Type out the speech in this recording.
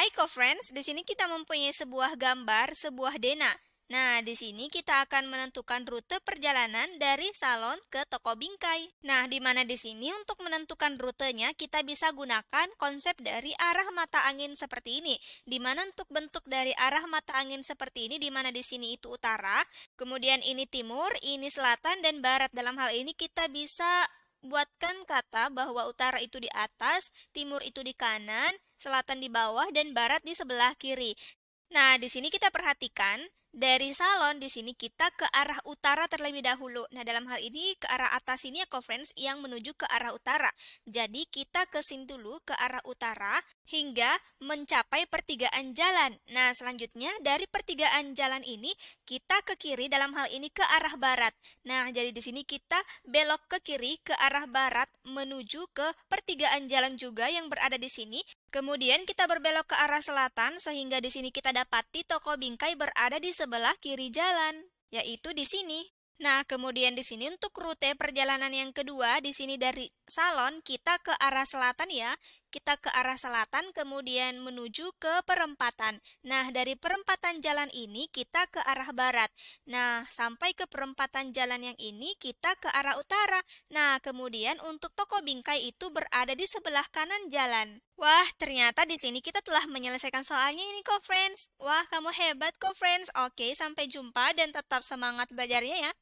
Hai friends, di sini kita mempunyai sebuah gambar sebuah dena. Nah, di sini kita akan menentukan rute perjalanan dari salon ke toko bingkai. Nah, di mana di sini untuk menentukan rutenya kita bisa gunakan konsep dari arah mata angin seperti ini. Di mana untuk bentuk dari arah mata angin seperti ini di mana di sini itu utara, kemudian ini timur, ini selatan dan barat. Dalam hal ini kita bisa buatkan kata bahwa utara itu di atas, timur itu di kanan, selatan di bawah, dan barat di sebelah kiri. Nah, di sini kita perhatikan dari salon di sini kita ke arah utara terlebih dahulu. Nah, dalam hal ini ke arah atas ini ya conference yang menuju ke arah utara. Jadi kita ke sini dulu ke arah utara hingga mencapai pertigaan jalan. Nah, selanjutnya dari pertigaan jalan ini kita ke kiri dalam hal ini ke arah barat. Nah, jadi di sini kita belok ke kiri ke arah barat menuju ke pertigaan jalan juga yang berada di sini. Kemudian kita berbelok ke arah selatan sehingga di sini kita dapati toko bingkai berada di sebelah kiri jalan, yaitu di sini. Nah, kemudian di sini untuk rute perjalanan yang kedua, di sini dari Salon kita ke arah selatan ya, kita ke arah selatan kemudian menuju ke perempatan. Nah, dari perempatan jalan ini kita ke arah barat. Nah, sampai ke perempatan jalan yang ini kita ke arah utara. Nah, kemudian untuk toko bingkai itu berada di sebelah kanan jalan. Wah, ternyata di sini kita telah menyelesaikan soalnya ini kok, friends. Wah, kamu hebat kok, friends. Oke, sampai jumpa dan tetap semangat belajarnya ya.